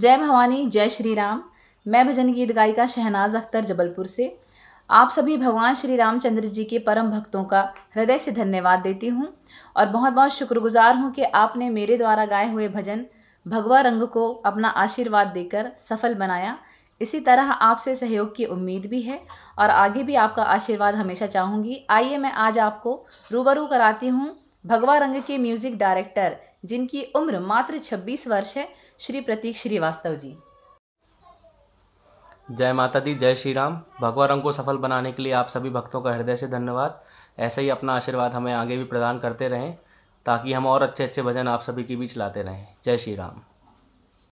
जय भवानी जय श्री राम मैं भजन गीत गायिका शहनाज अख्तर जबलपुर से आप सभी भगवान श्री रामचंद्र जी के परम भक्तों का हृदय से धन्यवाद देती हूँ और बहुत बहुत शुक्रगुजार हूँ कि आपने मेरे द्वारा गाए हुए भजन भगवा रंग को अपना आशीर्वाद देकर सफल बनाया इसी तरह आपसे सहयोग की उम्मीद भी है और आगे भी आपका आशीर्वाद हमेशा चाहूँगी आइए मैं आज आपको रूबरू कराती हूँ भगवा रंग के म्यूज़िक डायरेक्टर जिनकी उम्र मात्र 26 वर्ष है श्री प्रतीक श्रीवास्तव जी जय माता दी जय श्री राम भगवा रंग को सफल बनाने के लिए आप सभी भक्तों का हृदय से धन्यवाद ऐसे ही अपना आशीर्वाद हमें आगे भी प्रदान करते रहें ताकि हम और अच्छे अच्छे भजन आप सभी के बीच लाते रहें जय श्री राम